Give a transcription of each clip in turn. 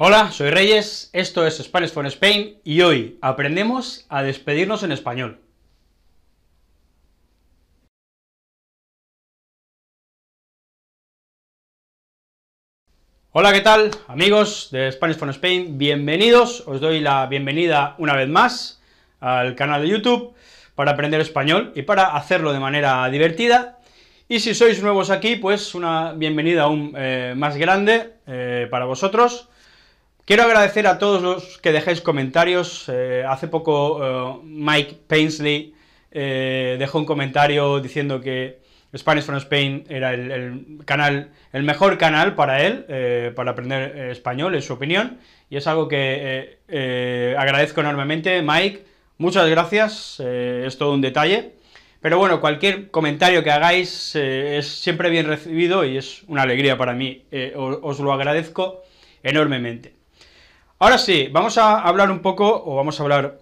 Hola, soy Reyes, esto es Spanish for Spain y hoy aprendemos a despedirnos en español. Hola, ¿qué tal? Amigos de Spanish for Spain, bienvenidos. Os doy la bienvenida una vez más al canal de YouTube para aprender español y para hacerlo de manera divertida. Y si sois nuevos aquí, pues una bienvenida aún eh, más grande eh, para vosotros. Quiero agradecer a todos los que dejéis comentarios. Eh, hace poco eh, Mike Painsley eh, dejó un comentario diciendo que Spanish from Spain era el, canal, el mejor canal para él, para aprender español, en su opinión, y es algo que agradezco enormemente. Mike, muchas gracias, es todo un detalle. Pero bueno, cualquier comentario que hagáis es siempre bien recibido y es una alegría para mí. os lo agradezco enormemente. Ahora sí, vamos a hablar un poco, o vamos a hablar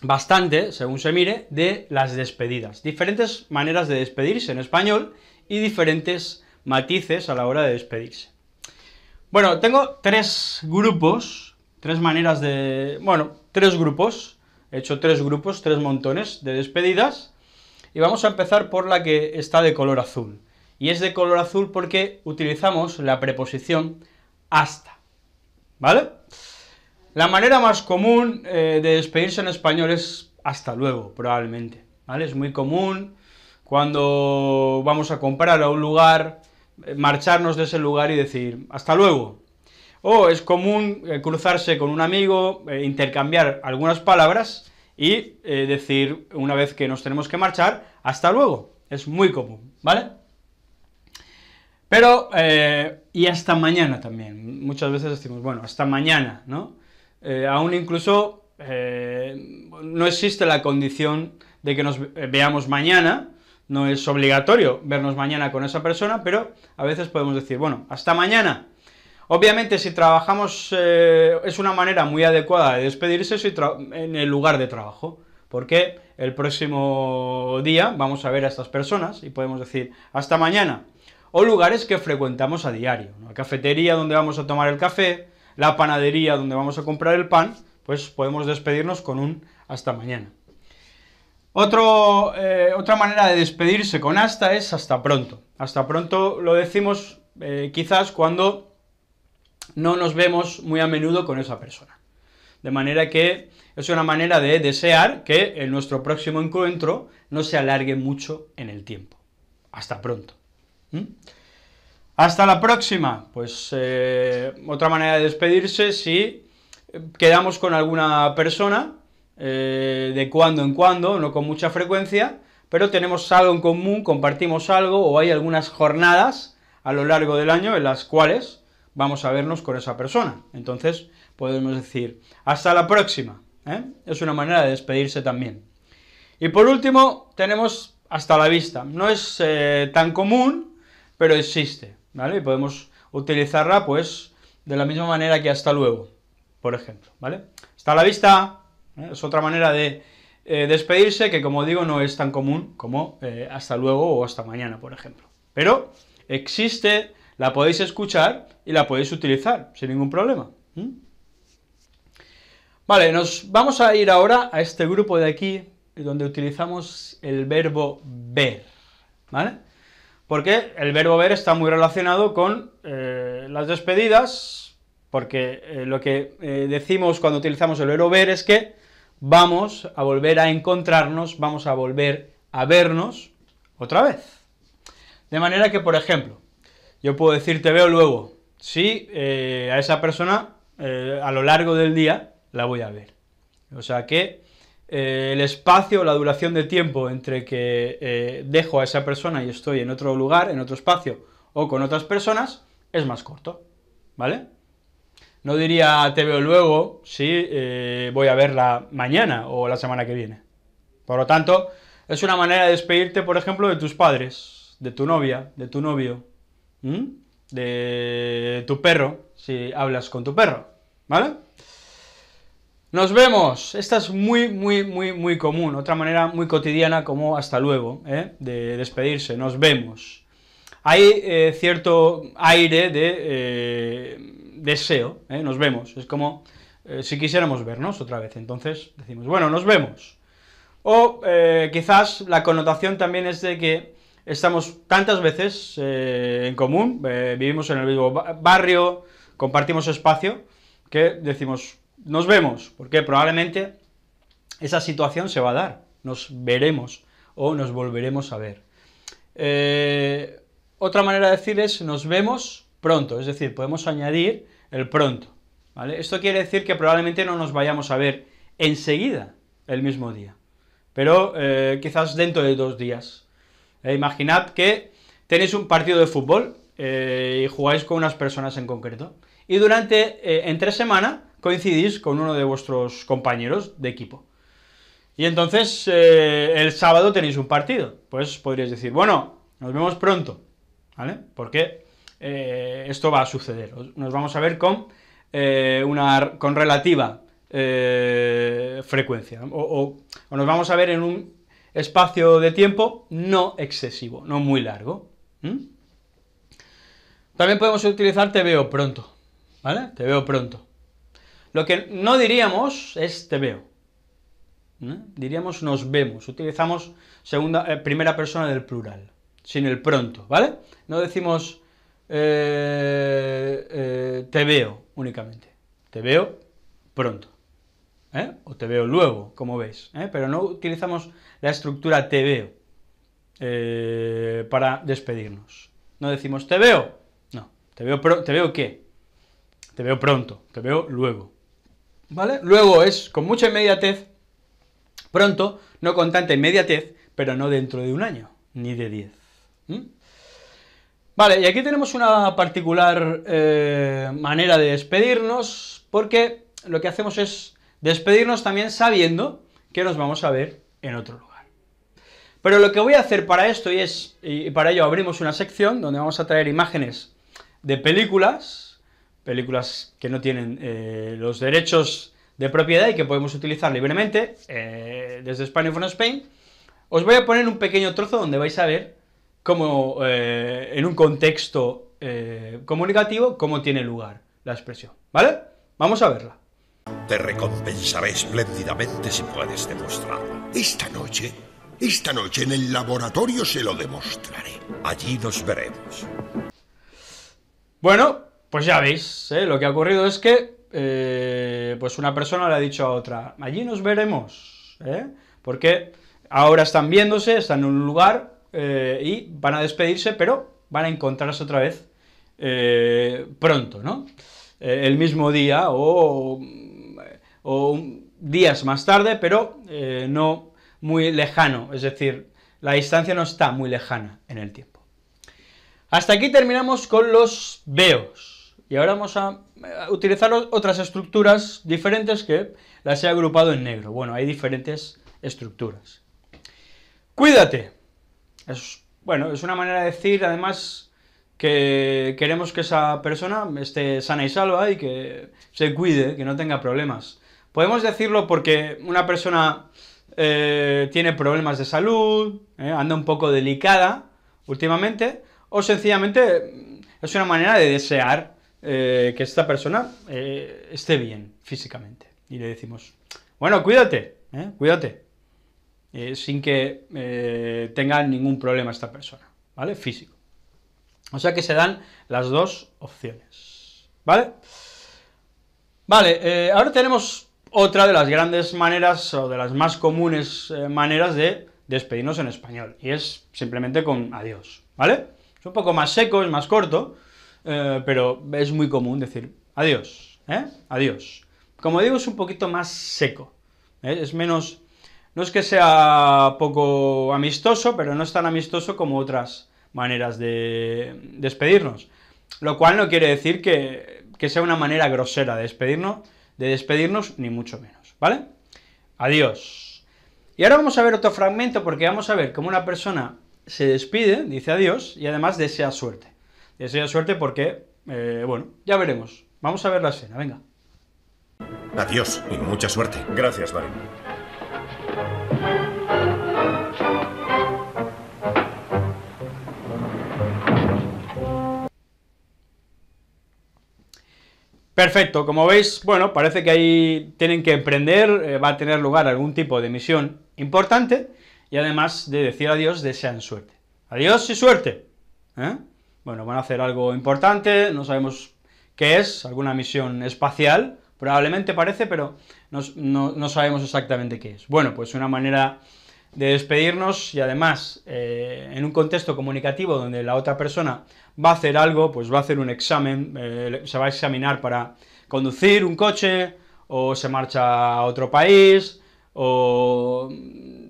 bastante, según se mire, de las despedidas. Diferentes maneras de despedirse en español y diferentes matices a la hora de despedirse. Bueno, tengo tres grupos, tres maneras de... bueno, tres grupos, he hecho tres grupos, tres montones de despedidas, y vamos a empezar por la que está de color azul. Y es de color azul porque utilizamos la preposición hasta, ¿vale? La manera más común eh, de despedirse en español es hasta luego, probablemente, ¿vale? Es muy común cuando vamos a comprar a un lugar, eh, marcharnos de ese lugar y decir hasta luego. O es común eh, cruzarse con un amigo, intercambiar algunas palabras y decir, una vez que nos tenemos que marchar, hasta luego. Es muy común, ¿vale? Pero, y hasta mañana también. Muchas veces decimos, bueno, hasta mañana, ¿no? Eh, aún incluso eh, no existe la condición de que nos veamos mañana, no es obligatorio vernos mañana con esa persona, pero a veces podemos decir, bueno, hasta mañana. Obviamente si trabajamos eh, es una manera muy adecuada de despedirse en el lugar de trabajo, porque el próximo día vamos a ver a estas personas y podemos decir hasta mañana, o lugares que frecuentamos a diario, la cafetería donde vamos a tomar el café, la panadería donde vamos a comprar el pan, pues podemos despedirnos con un hasta mañana. Eh, otra manera de despedirse con hasta es hasta pronto. Hasta pronto lo decimos eh, quizás cuando no nos vemos muy a menudo con esa persona. De manera que es una manera de desear que en nuestro próximo encuentro no se alargue mucho en el tiempo. Hasta pronto. ¿Mm? Hasta la próxima. Pues eh, otra manera de despedirse si quedamos con alguna persona eh, de cuando en cuando, no con mucha frecuencia, pero tenemos algo en común, compartimos algo o hay algunas jornadas a lo largo del año en las cuales vamos a vernos con esa persona. Entonces podemos decir, hasta la próxima. ¿eh? Es una manera de despedirse también. Y por último, tenemos hasta la vista. No es tan común, pero existe. ¿vale? Y podemos utilizarla, pues, de la misma manera que hasta luego, por ejemplo, ¿vale? Hasta la vista, ¿eh? es otra manera de eh, despedirse que, como digo, no es tan común como eh, hasta luego o hasta mañana, por ejemplo. Pero existe, la podéis escuchar y la podéis utilizar sin ningún problema. Vale, nos vamos a ir ahora a este grupo de aquí, donde utilizamos el verbo ver, ¿vale? Porque el verbo ver está muy relacionado con eh, las despedidas, porque eh, lo que eh, decimos cuando utilizamos el verbo ver es que vamos a volver a encontrarnos, vamos a volver a vernos otra vez. De manera que, por ejemplo, yo puedo decir te veo luego, sí, a esa persona a lo largo del día la voy a ver. O sea que eh, el espacio, la duración de tiempo entre que eh, dejo a esa persona y estoy en otro lugar, en otro espacio o con otras personas, es más corto, ¿vale? No diría te veo luego si eh, voy a verla mañana o la semana que viene. Por lo tanto, es una manera de despedirte, por ejemplo, de tus padres, de tu novia, de tu novio, de tu perro, si hablas con tu perro, ¿vale? Nos vemos. Esta es muy, muy, muy, muy común. Otra manera muy cotidiana como hasta luego, ¿eh? de despedirse. Nos vemos. Hay eh, cierto aire de eh, deseo, nos vemos. Es como si quisiéramos vernos otra vez. Entonces decimos, bueno, nos vemos. O quizás la connotación también es de que estamos tantas veces en común, vivimos en el mismo barrio, compartimos espacio, que decimos, nos vemos, porque probablemente esa situación se va a dar, nos veremos o nos volveremos a ver. Eh, otra manera de decir es nos vemos pronto, es decir, podemos añadir el pronto, Esto quiere decir que probablemente no nos vayamos a ver enseguida el mismo día, pero eh, quizás dentro de dos días. Eh, imaginad que tenéis un partido de fútbol y jugáis con unas personas en concreto, y durante, tres semanas, coincidís con uno de vuestros compañeros de equipo. Y entonces eh, el sábado tenéis un partido. Pues podríais decir, bueno, nos vemos pronto, ¿vale? Porque eh, esto va a suceder. Nos vamos a ver con, eh, una, con relativa frecuencia. O, nos vamos a ver en un espacio de tiempo no excesivo, no muy largo. También podemos utilizar te veo pronto, ¿vale? Te veo pronto. Lo que no diríamos es te veo. ¿eh? Diríamos nos vemos. Utilizamos eh, primera persona del plural, sin el pronto, ¿vale? No decimos eh, te veo únicamente. Te veo pronto. O te veo luego, como veis. Pero no utilizamos la estructura te veo para despedirnos. No decimos te veo. No. ¿Te veo, te veo qué? Te veo pronto. Te veo luego. ¿Vale? Luego es con mucha inmediatez, pronto, no con tanta inmediatez, pero no dentro de un año, ni de 10. ¿Mm? Vale, y aquí tenemos una particular eh, manera de despedirnos, porque lo que hacemos es despedirnos también sabiendo que nos vamos a ver en otro lugar. Pero lo que voy a hacer para esto, y, es, y para ello abrimos una sección donde vamos a traer imágenes de películas, películas que no tienen eh, los derechos de propiedad y que podemos utilizar libremente eh, desde Spanish from Spain, os voy a poner un pequeño trozo donde vais a ver cómo eh, en un contexto eh, comunicativo, cómo tiene lugar la expresión, ¿vale? Vamos a verla. Te recompensaré espléndidamente si puedes demostrarlo. Esta noche, esta noche en el laboratorio se lo demostraré. Allí nos veremos. Bueno, pues ya veis, pues, eh, lo que ha ocurrido es que eh, pues una persona le ha dicho a otra, allí nos veremos, ¿eh? porque ahora están viéndose, están en un lugar eh, y van a despedirse, pero van a encontrarse otra vez pronto, ¿no? el mismo día o, o, días más tarde, pero no muy lejano, es decir, la distancia no está muy lejana en el tiempo. Hasta aquí terminamos con los veos. Y ahora vamos a eh, utilizar otras estructuras diferentes que las he agrupado en negro. Bueno, hay diferentes estructuras. Cuídate. Es, bueno, es una manera de decir, además, que queremos que esa persona esté sana y salva y que se cuide, que no tenga problemas. Podemos decirlo porque una persona eh, tiene problemas de salud, eh, anda un poco delicada últimamente, o sencillamente mm, es una manera de desear eh, que esta persona eh, esté bien físicamente. Y le decimos, bueno, cuídate, eh, cuídate, sin que tenga ningún problema esta persona, ¿vale? Físico. O sea que se dan las dos opciones, ¿vale? Vale, ahora tenemos otra de las grandes maneras, o de las más comunes maneras de despedirnos en español, y es simplemente con adiós, ¿vale? Es un poco más seco, es más corto, eh, pero es muy común decir adiós, ¿eh? Adiós. Como digo, es un poquito más seco, ¿eh? es menos... No es que sea poco amistoso, pero no es tan amistoso como otras maneras de despedirnos. Lo cual no quiere decir que, que sea una manera grosera de despedirnos, de despedirnos, ni mucho menos, ¿vale? Adiós. Y ahora vamos a ver otro fragmento porque vamos a ver cómo una persona se despide, dice adiós, y además desea suerte. Desea suerte porque, eh, bueno, ya veremos. Vamos a ver la escena, venga. Adiós y mucha suerte. Gracias, vale Perfecto, como veis, bueno, parece que ahí tienen que emprender, eh, va a tener lugar algún tipo de misión importante y además de decir adiós, desean suerte. Adiós y suerte. ¿Eh? Bueno, van a hacer algo importante, no sabemos qué es, alguna misión espacial, probablemente parece, pero no, sabemos exactamente qué es. Bueno, pues una manera de despedirnos y además eh, en un contexto comunicativo donde la otra persona va a hacer algo, pues va a hacer un examen, eh, se va a examinar para conducir un coche, o se marcha a otro país, o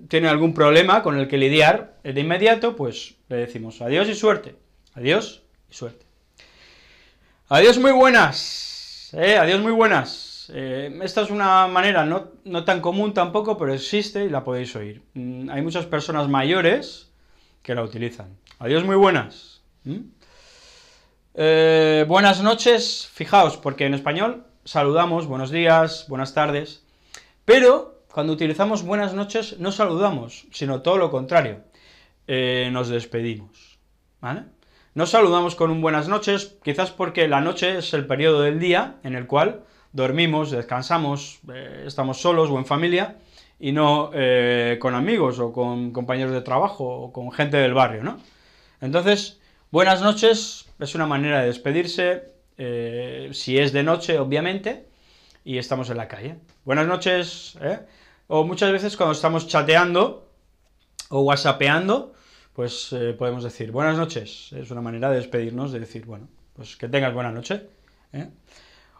tiene algún problema con el que lidiar, de inmediato pues le decimos adiós y suerte. Adiós y suerte. Adiós muy buenas. Eh, adiós muy buenas. Eh, esta es una manera no, tan común tampoco, pero existe y la podéis oír. Mm, hay muchas personas mayores que la utilizan. Adiós muy buenas. ¿Mm? Eh, buenas noches, fijaos, porque en español saludamos buenos días, buenas tardes, pero cuando utilizamos buenas noches no saludamos, sino todo lo contrario, nos despedimos, ¿vale? No saludamos con un buenas noches, quizás porque la noche es el periodo del día en el cual dormimos, descansamos, eh, estamos solos o en familia y no eh, con amigos o con compañeros de trabajo o con gente del barrio, ¿no? Entonces, buenas noches es una manera de despedirse, eh, si es de noche, obviamente, y estamos en la calle. Buenas noches, O muchas veces cuando estamos chateando o whatsappeando, pues eh, podemos decir buenas noches. Es una manera de despedirnos, de decir, bueno, pues que tengas buena noche. ¿eh?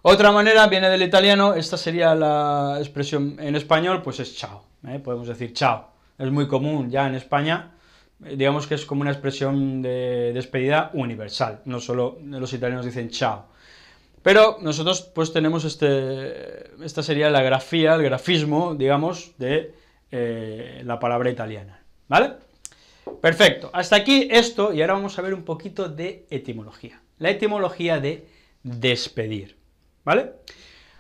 Otra manera viene del italiano, esta sería la expresión en español, pues es chao. ¿eh? Podemos decir chao. Es muy común ya en España, digamos que es como una expresión de despedida universal, no solo los italianos dicen chao. Pero nosotros pues tenemos este, esta sería la grafía, el grafismo, digamos, de la palabra italiana, ¿vale? Perfecto, hasta aquí esto y ahora vamos a ver un poquito de etimología. La etimología de despedir, ¿vale?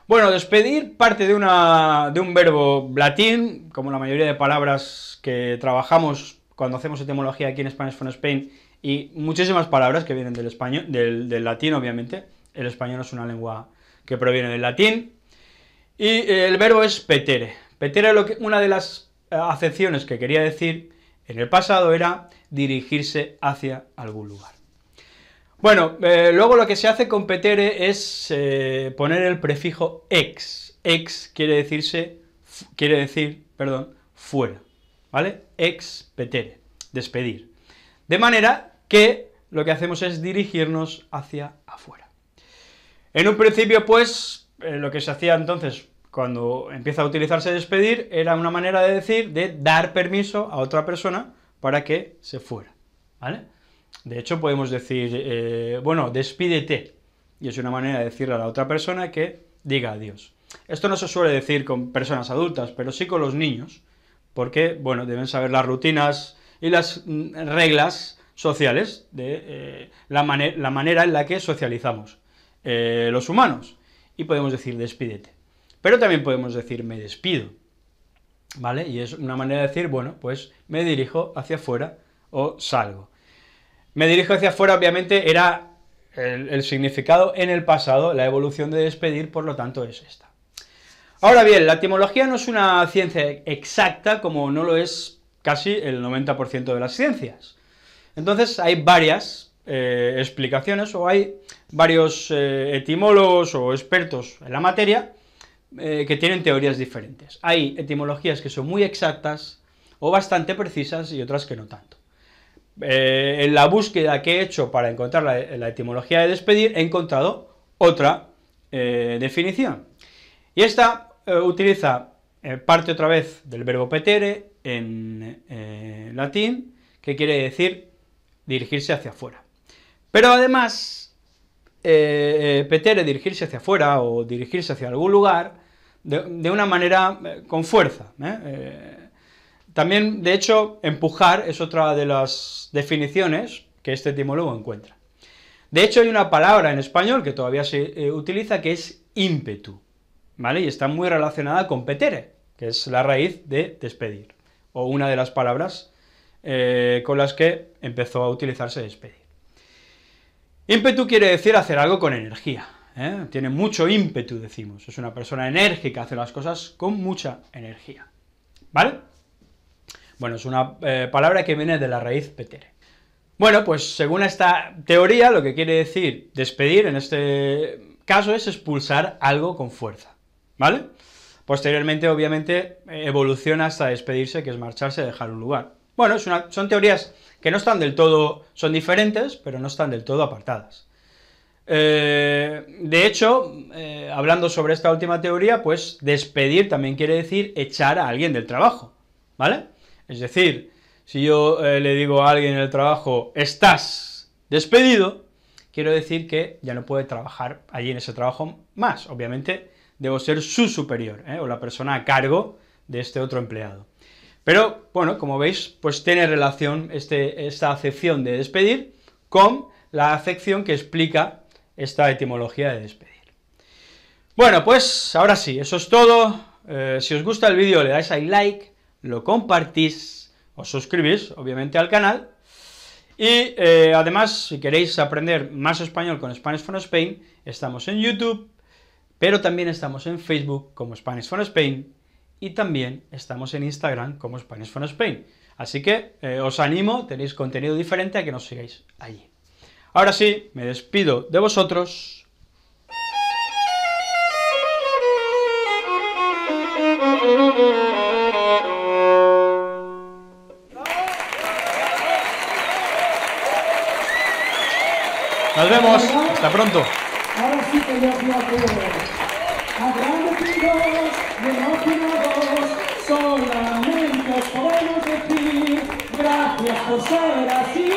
Bueno, despedir parte de, de un verbo latín, como la mayoría de palabras que trabajamos cuando hacemos etimología aquí en Spanish from Spain, y muchísimas palabras que vienen del español, del, latín, obviamente. El español es una lengua que proviene del latín. Y eh, el verbo es petere. Petere, es una de las eh, acepciones que quería decir en el pasado era dirigirse hacia algún lugar. Bueno, eh, luego lo que se hace con Petere es eh, poner el prefijo ex. Ex quiere decirse, quiere decir, perdón, fuera, ¿vale? Ex Petere, despedir. De manera que lo que hacemos es dirigirnos hacia afuera. En un principio, pues, eh, lo que se hacía entonces cuando empieza a utilizarse despedir, era una manera de decir, de dar permiso a otra persona para que se fuera, De hecho, podemos decir, eh, bueno, despídete, y es una manera de decirle a la otra persona que diga adiós. Esto no se suele decir con personas adultas, pero sí con los niños, porque, bueno, deben saber las rutinas y las mm, reglas sociales de eh, la, manera en la que socializamos eh, los humanos. Y podemos decir despídete. Pero también podemos decir me despido, ¿vale? Y es una manera de decir, bueno, pues me dirijo hacia afuera o salgo. Me dirijo hacia afuera, obviamente, era el, significado en el pasado, la evolución de despedir, por lo tanto, es esta. Ahora bien, la etimología no es una ciencia exacta, como no lo es casi el 90% de las ciencias. Entonces, hay varias eh, explicaciones o hay varios eh, etimólogos o expertos en la materia eh, que tienen teorías diferentes. Hay etimologías que son muy exactas o bastante precisas y otras que no tanto. Eh, en la búsqueda que he hecho para encontrar la, etimología de despedir, he encontrado otra eh, definición. Y esta utiliza parte otra vez del verbo petere en latín, que quiere decir dirigirse hacia afuera. Pero además eh, eh Petere dirigirse hacia afuera o dirigirse hacia algún lugar de, una manera eh, con fuerza. ¿eh? también, de hecho, empujar es otra de las definiciones que este etimólogo encuentra. De hecho, hay una palabra en español que todavía se utiliza que es ímpetu, ¿vale? Y está muy relacionada con petere, que es la raíz de despedir, o una de las palabras con las que empezó a utilizarse despedir. Ímpetu quiere decir hacer algo con energía, ¿eh? tiene mucho ímpetu, decimos, es una persona enérgica, hace las cosas con mucha energía, ¿vale? Bueno, es una eh, palabra que viene de la raíz petere. Bueno, pues según esta teoría, lo que quiere decir despedir en este caso es expulsar algo con fuerza, ¿vale? Posteriormente, obviamente, evoluciona hasta despedirse, que es marcharse, dejar un lugar. Bueno, son teorías que no están del todo, son diferentes, pero no están del todo apartadas. Eh, de hecho, eh, hablando sobre esta última teoría, pues despedir también quiere decir echar a alguien del trabajo, ¿vale? Es decir, si yo eh, le digo a alguien en el trabajo, estás despedido, quiero decir que ya no puede trabajar allí en ese trabajo más. Obviamente, debo ser su superior, o la persona a cargo de este otro empleado. Pero bueno, como veis, pues tiene relación este, esta acepción de despedir con la acepción que explica esta etimología de despedir. Bueno, pues ahora sí, eso es todo. Eh, si os gusta el vídeo le dais al like, lo compartís, os suscribís, obviamente, al canal, y eh, además, si queréis aprender más español con Spanish for Spain, estamos en YouTube, pero también estamos en Facebook como Spanish for Spain, y también estamos en Instagram como Spanish from Spain. Así que eh, os animo, tenéis contenido diferente a que nos sigáis allí. Ahora sí, me despido de vosotros. Nos vemos. Hasta pronto. por